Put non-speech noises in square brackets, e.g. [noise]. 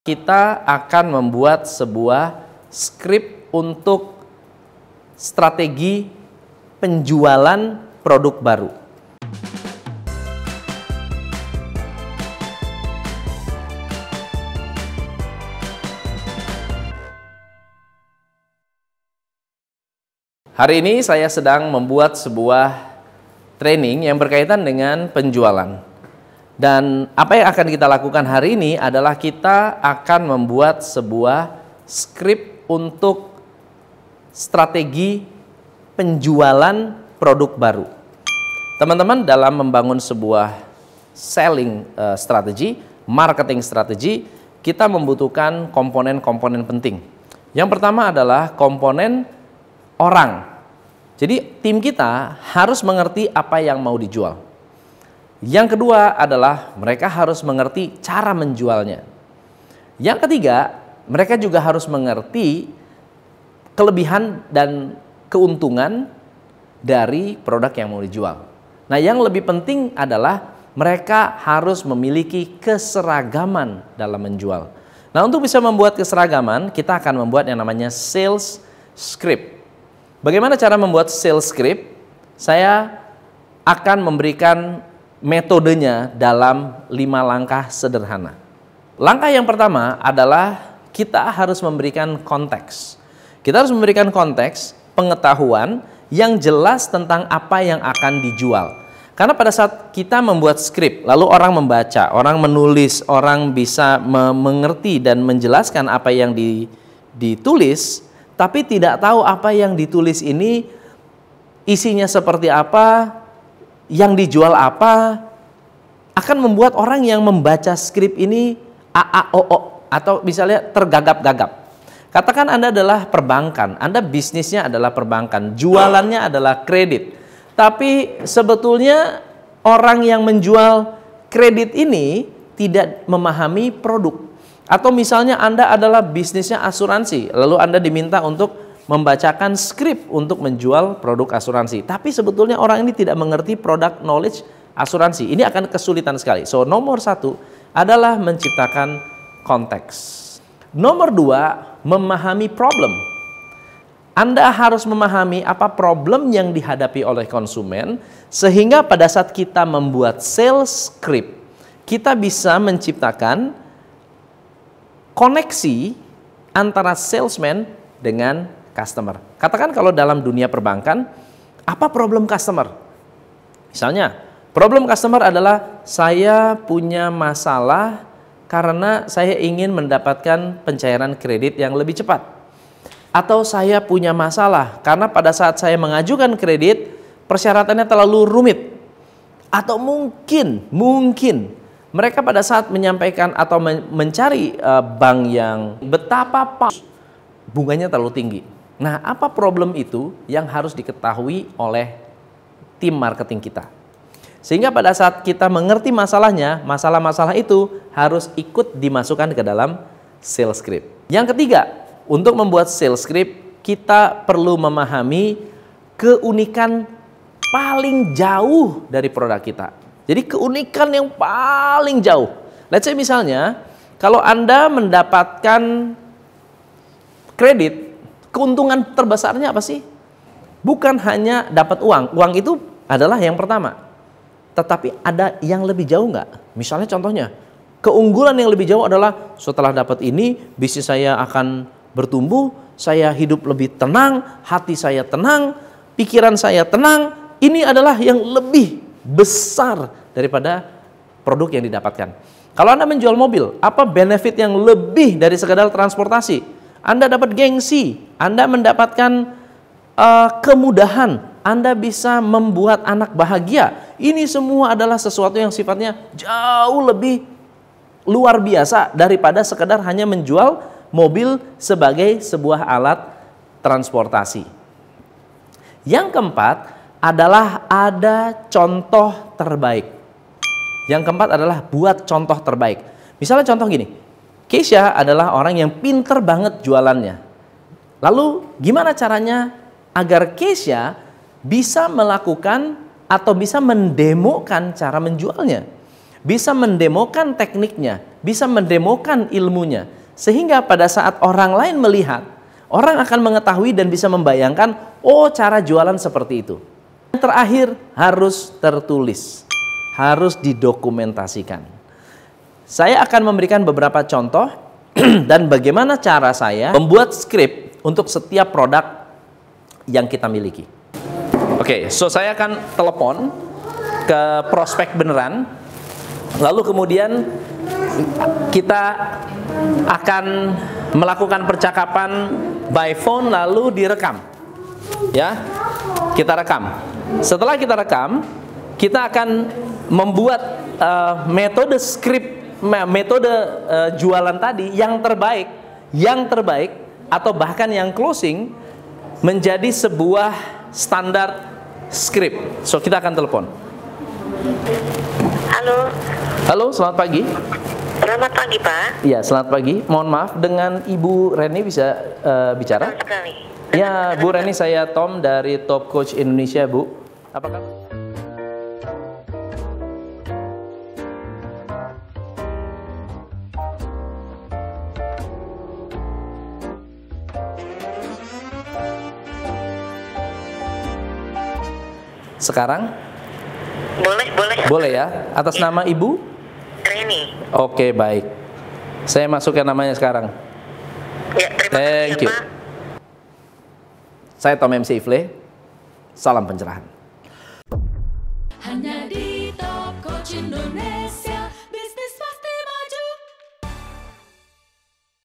kita akan membuat sebuah skrip untuk strategi penjualan produk baru. Hari ini saya sedang membuat sebuah training yang berkaitan dengan penjualan. Dan apa yang akan kita lakukan hari ini adalah kita akan membuat sebuah skrip untuk strategi penjualan produk baru. Teman-teman dalam membangun sebuah selling eh, strategy, marketing strategy, kita membutuhkan komponen-komponen penting. Yang pertama adalah komponen orang. Jadi tim kita harus mengerti apa yang mau dijual. Yang kedua adalah mereka harus mengerti cara menjualnya. Yang ketiga, mereka juga harus mengerti kelebihan dan keuntungan dari produk yang mau dijual. Nah, yang lebih penting adalah mereka harus memiliki keseragaman dalam menjual. Nah, untuk bisa membuat keseragaman, kita akan membuat yang namanya sales script. Bagaimana cara membuat sales script? Saya akan memberikan metodenya dalam lima langkah sederhana. Langkah yang pertama adalah kita harus memberikan konteks. Kita harus memberikan konteks pengetahuan yang jelas tentang apa yang akan dijual. Karena pada saat kita membuat skrip, lalu orang membaca, orang menulis, orang bisa mengerti dan menjelaskan apa yang ditulis, tapi tidak tahu apa yang ditulis ini isinya seperti apa, yang dijual apa akan membuat orang yang membaca skrip ini AAOO atau misalnya tergagap-gagap. Katakan Anda adalah perbankan, Anda bisnisnya adalah perbankan, jualannya adalah kredit. Tapi sebetulnya orang yang menjual kredit ini tidak memahami produk. Atau misalnya Anda adalah bisnisnya asuransi, lalu Anda diminta untuk membacakan skrip untuk menjual produk asuransi. Tapi sebetulnya orang ini tidak mengerti produk knowledge asuransi. Ini akan kesulitan sekali. So nomor satu adalah menciptakan konteks. Nomor dua, memahami problem. Anda harus memahami apa problem yang dihadapi oleh konsumen sehingga pada saat kita membuat sales script, kita bisa menciptakan koneksi antara salesman dengan customer. Katakan kalau dalam dunia perbankan, apa problem customer? Misalnya, problem customer adalah saya punya masalah karena saya ingin mendapatkan pencairan kredit yang lebih cepat. Atau saya punya masalah karena pada saat saya mengajukan kredit, persyaratannya terlalu rumit. Atau mungkin, mungkin mereka pada saat menyampaikan atau mencari eh, bank yang betapa pas bunganya terlalu tinggi. Nah, apa problem itu yang harus diketahui oleh tim marketing kita? Sehingga pada saat kita mengerti masalahnya, masalah-masalah itu harus ikut dimasukkan ke dalam sales script. Yang ketiga, untuk membuat sales script, kita perlu memahami keunikan paling jauh dari produk kita. Jadi keunikan yang paling jauh. Let's say misalnya, kalau Anda mendapatkan kredit keuntungan terbesarnya apa sih? Bukan hanya dapat uang. Uang itu adalah yang pertama. Tetapi ada yang lebih jauh nggak? Misalnya contohnya, keunggulan yang lebih jauh adalah setelah dapat ini, bisnis saya akan bertumbuh, saya hidup lebih tenang, hati saya tenang, pikiran saya tenang. Ini adalah yang lebih besar daripada produk yang didapatkan. Kalau Anda menjual mobil, apa benefit yang lebih dari sekadar transportasi? Anda dapat gengsi, Anda mendapatkan uh, kemudahan, Anda bisa membuat anak bahagia. Ini semua adalah sesuatu yang sifatnya jauh lebih luar biasa daripada sekedar hanya menjual mobil sebagai sebuah alat transportasi. Yang keempat adalah ada contoh terbaik. Yang keempat adalah buat contoh terbaik. Misalnya contoh gini, Keisha adalah orang yang pinter banget jualannya. Lalu gimana caranya agar Keisha bisa melakukan atau bisa mendemokan cara menjualnya? Bisa mendemokan tekniknya, bisa mendemokan ilmunya. Sehingga pada saat orang lain melihat, orang akan mengetahui dan bisa membayangkan, oh cara jualan seperti itu. Yang terakhir harus tertulis, harus didokumentasikan. Saya akan memberikan beberapa contoh [clears throat] dan bagaimana cara saya membuat skrip untuk setiap produk yang kita miliki. Oke, okay, so saya akan telepon ke prospek beneran. Lalu kemudian kita akan melakukan percakapan by phone lalu direkam. Ya. Kita rekam. Setelah kita rekam, kita akan membuat uh, metode script metode uh, jualan tadi yang terbaik, yang terbaik atau bahkan yang closing menjadi sebuah standar skrip. So kita akan telepon. Halo. Halo, selamat pagi. Selamat pagi Pak. Iya, selamat pagi. Mohon maaf dengan Ibu Reni bisa uh, bicara? Sekali. Ya, Bu Reni saya Tom dari Top Coach Indonesia, Bu. Apa kabar? sekarang? Boleh, boleh. Boleh ya. Atas ya. nama Ibu? Rini. Oke, baik. Saya masukkan namanya sekarang. Ya, terima Thank kasih, ya, you. Pak. Saya Tom MC Ifle. Salam pencerahan.